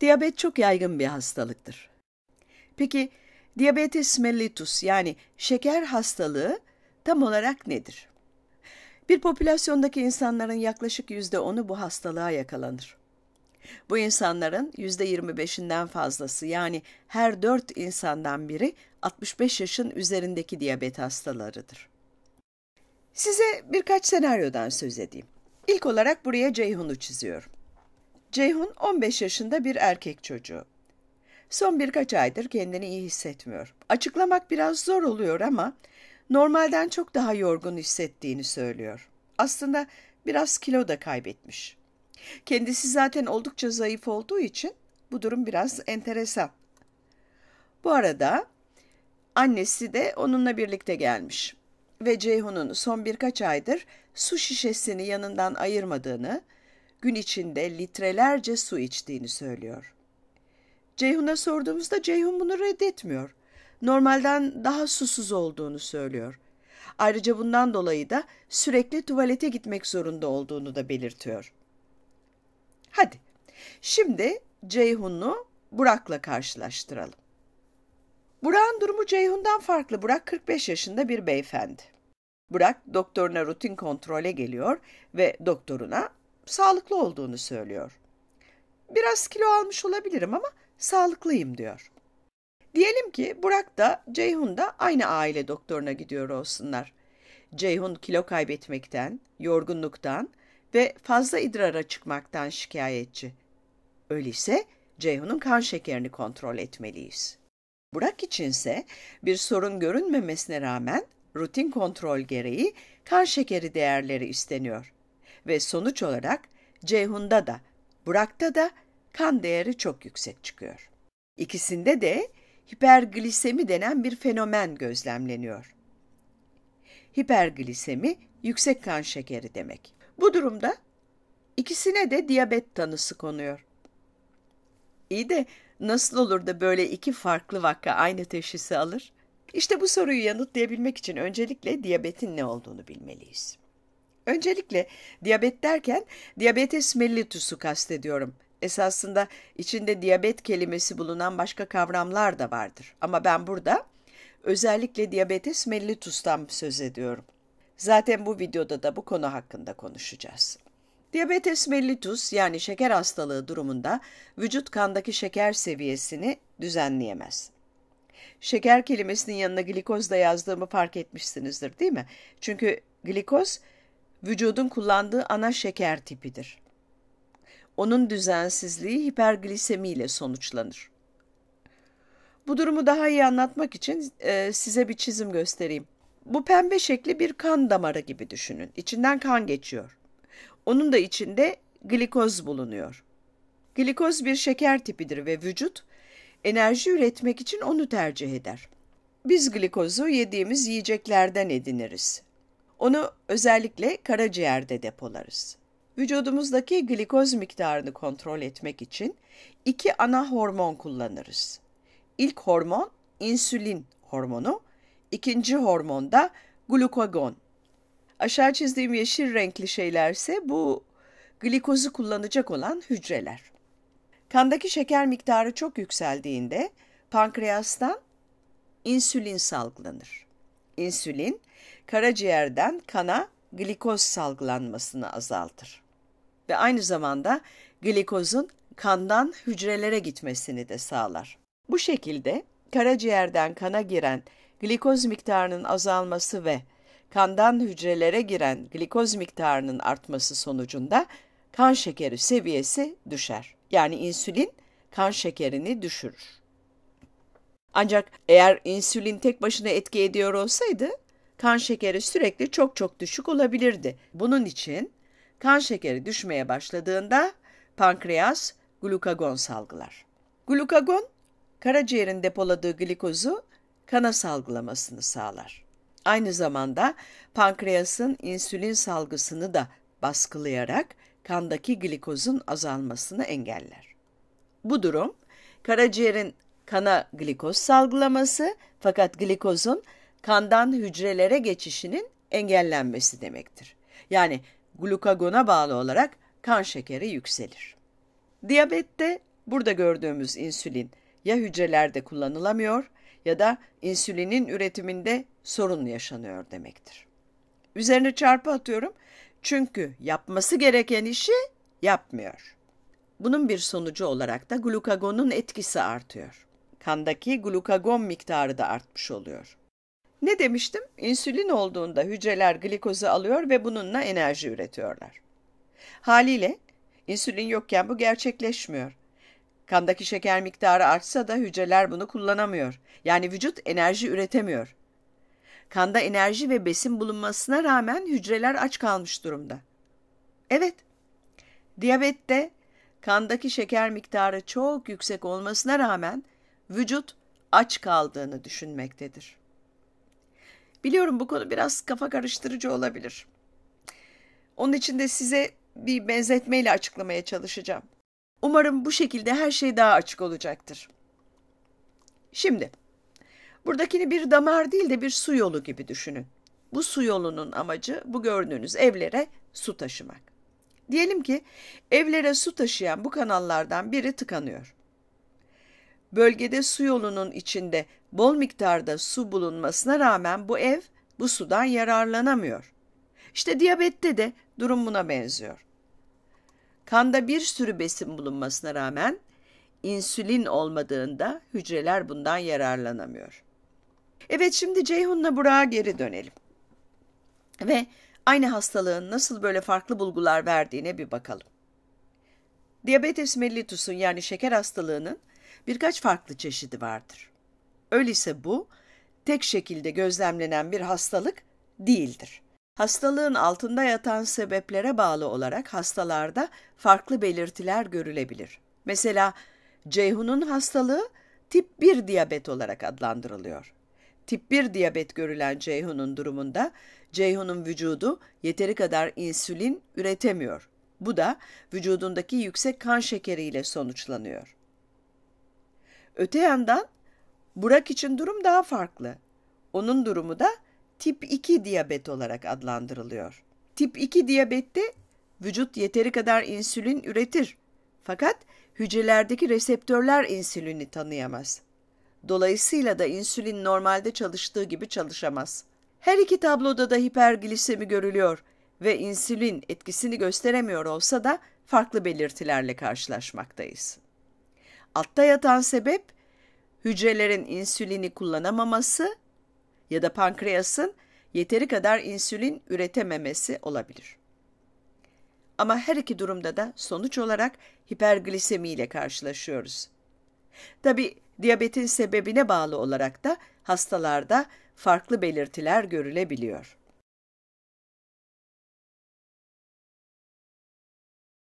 Diyabet çok yaygın bir hastalıktır. Peki diabetes mellitus yani şeker hastalığı tam olarak nedir? Bir popülasyondaki insanların yaklaşık yüzde onu bu hastalığa yakalanır. Bu insanların yüzde 25'inden fazlası yani her dört insandan biri 65 yaşın üzerindeki diyabet hastalarıdır. Size birkaç senaryodan söz edeyim. İlk olarak buraya Ceyhun'u çiziyorum. Ceyhun 15 yaşında bir erkek çocuğu. Son birkaç aydır kendini iyi hissetmiyor. Açıklamak biraz zor oluyor ama normalden çok daha yorgun hissettiğini söylüyor. Aslında biraz kilo da kaybetmiş. Kendisi zaten oldukça zayıf olduğu için bu durum biraz enteresan. Bu arada annesi de onunla birlikte gelmiş ve Ceyhun'un son birkaç aydır su şişesini yanından ayırmadığını, gün içinde litrelerce su içtiğini söylüyor. Ceyhun'a sorduğumuzda Ceyhun bunu reddetmiyor. Normalden daha susuz olduğunu söylüyor. Ayrıca bundan dolayı da sürekli tuvalete gitmek zorunda olduğunu da belirtiyor. Hadi şimdi Ceyhun'u Burak'la karşılaştıralım. Burak'ın durumu Ceyhun'dan farklı. Burak 45 yaşında bir beyefendi. Burak doktoruna rutin kontrole geliyor ve doktoruna sağlıklı olduğunu söylüyor. Biraz kilo almış olabilirim ama sağlıklıyım diyor. Diyelim ki Burak da Ceyhun da aynı aile doktoruna gidiyor olsunlar. Ceyhun kilo kaybetmekten, yorgunluktan ve fazla idrara çıkmaktan şikayetçi. Öyleyse Ceyhun'un kan şekerini kontrol etmeliyiz. Burak içinse bir sorun görünmemesine rağmen rutin kontrol gereği kan şekeri değerleri isteniyor ve sonuç olarak Ceyhun'da da Burak'ta da kan değeri çok yüksek çıkıyor. İkisinde de hiperglisemi denen bir fenomen gözlemleniyor. Hiperglisemi yüksek kan şekeri demek. Bu durumda ikisine de diyabet tanısı konuyor. İyi de nasıl olur da böyle iki farklı vaka aynı teşhisi alır? İşte bu soruyu yanıtlayabilmek için öncelikle diyabetin ne olduğunu bilmeliyiz. Öncelikle diyabet derken diabetes mellitus'u kastediyorum. Esasında içinde diyabet kelimesi bulunan başka kavramlar da vardır. Ama ben burada özellikle diyabetes mellitus'tan söz ediyorum. Zaten bu videoda da bu konu hakkında konuşacağız. Diyabetes mellitus yani şeker hastalığı durumunda vücut kandaki şeker seviyesini düzenleyemez. Şeker kelimesinin yanına glikoz da yazdığımı fark etmişsinizdir değil mi? Çünkü glikoz vücudun kullandığı ana şeker tipidir. Onun düzensizliği hiperglisemi ile sonuçlanır. Bu durumu daha iyi anlatmak için e, size bir çizim göstereyim. Bu pembe şekli bir kan damarı gibi düşünün. İçinden kan geçiyor. Onun da içinde glikoz bulunuyor. Glikoz bir şeker tipidir ve vücut enerji üretmek için onu tercih eder. Biz glikozu yediğimiz yiyeceklerden ediniriz. Onu özellikle karaciğerde depolarız. Vücudumuzdaki glikoz miktarını kontrol etmek için iki ana hormon kullanırız. İlk hormon insülin hormonu, ikinci hormon da glukagon. Aşağı çizdiğim yeşil renkli şeylerse bu glikozu kullanacak olan hücreler. Kandaki şeker miktarı çok yükseldiğinde pankreastan insülin salgılanır insülin karaciğerden kana glikoz salgılanmasını azaltır. Ve aynı zamanda glikozun kandan hücrelere gitmesini de sağlar. Bu şekilde karaciğerden kana giren glikoz miktarının azalması ve kandan hücrelere giren glikoz miktarının artması sonucunda kan şekeri seviyesi düşer. Yani insülin kan şekerini düşürür. Ancak eğer insülin tek başına etki ediyor olsaydı kan şekeri sürekli çok çok düşük olabilirdi. Bunun için kan şekeri düşmeye başladığında pankreas glukagon salgılar. Glukagon karaciğerin depoladığı glikozu kana salgılamasını sağlar. Aynı zamanda pankreasın insülin salgısını da baskılayarak kandaki glikozun azalmasını engeller. Bu durum karaciğerin kana glikoz salgılaması fakat glikozun kandan hücrelere geçişinin engellenmesi demektir. Yani glukagona bağlı olarak kan şekeri yükselir. Diyabette burada gördüğümüz insülin ya hücrelerde kullanılamıyor ya da insülinin üretiminde sorun yaşanıyor demektir. Üzerine çarpı atıyorum çünkü yapması gereken işi yapmıyor. Bunun bir sonucu olarak da glukagonun etkisi artıyor kandaki glukagon miktarı da artmış oluyor. Ne demiştim? İnsülin olduğunda hücreler glikozu alıyor ve bununla enerji üretiyorlar. Haliyle insülin yokken bu gerçekleşmiyor. Kandaki şeker miktarı artsa da hücreler bunu kullanamıyor. Yani vücut enerji üretemiyor. Kanda enerji ve besin bulunmasına rağmen hücreler aç kalmış durumda. Evet, diyabette kandaki şeker miktarı çok yüksek olmasına rağmen vücut aç kaldığını düşünmektedir. Biliyorum bu konu biraz kafa karıştırıcı olabilir. Onun için de size bir benzetmeyle açıklamaya çalışacağım. Umarım bu şekilde her şey daha açık olacaktır. Şimdi, buradakini bir damar değil de bir su yolu gibi düşünün. Bu su yolunun amacı bu gördüğünüz evlere su taşımak. Diyelim ki evlere su taşıyan bu kanallardan biri tıkanıyor. Bölgede su yolunun içinde bol miktarda su bulunmasına rağmen bu ev bu sudan yararlanamıyor. İşte diyabette de durum buna benziyor. Kanda bir sürü besin bulunmasına rağmen insülin olmadığında hücreler bundan yararlanamıyor. Evet şimdi Ceyhun'la Burak'a geri dönelim. Ve aynı hastalığın nasıl böyle farklı bulgular verdiğine bir bakalım. Diabetes mellitus'un yani şeker hastalığının birkaç farklı çeşidi vardır. Öyleyse bu tek şekilde gözlemlenen bir hastalık değildir. Hastalığın altında yatan sebeplere bağlı olarak hastalarda farklı belirtiler görülebilir. Mesela Ceyhun'un hastalığı tip 1 diyabet olarak adlandırılıyor. Tip 1 diyabet görülen Ceyhun'un durumunda Ceyhun'un vücudu yeteri kadar insülin üretemiyor. Bu da vücudundaki yüksek kan şekeriyle sonuçlanıyor. Öte yandan Burak için durum daha farklı. Onun durumu da tip 2 diyabet olarak adlandırılıyor. Tip 2 diyabette vücut yeteri kadar insülin üretir. Fakat hücrelerdeki reseptörler insülini tanıyamaz. Dolayısıyla da insülin normalde çalıştığı gibi çalışamaz. Her iki tabloda da hiperglisemi görülüyor ve insülin etkisini gösteremiyor olsa da farklı belirtilerle karşılaşmaktayız. Altta yatan sebep hücrelerin insülini kullanamaması ya da pankreasın yeteri kadar insülin üretememesi olabilir. Ama her iki durumda da sonuç olarak hiperglisemi ile karşılaşıyoruz. Tabi diyabetin sebebine bağlı olarak da hastalarda farklı belirtiler görülebiliyor.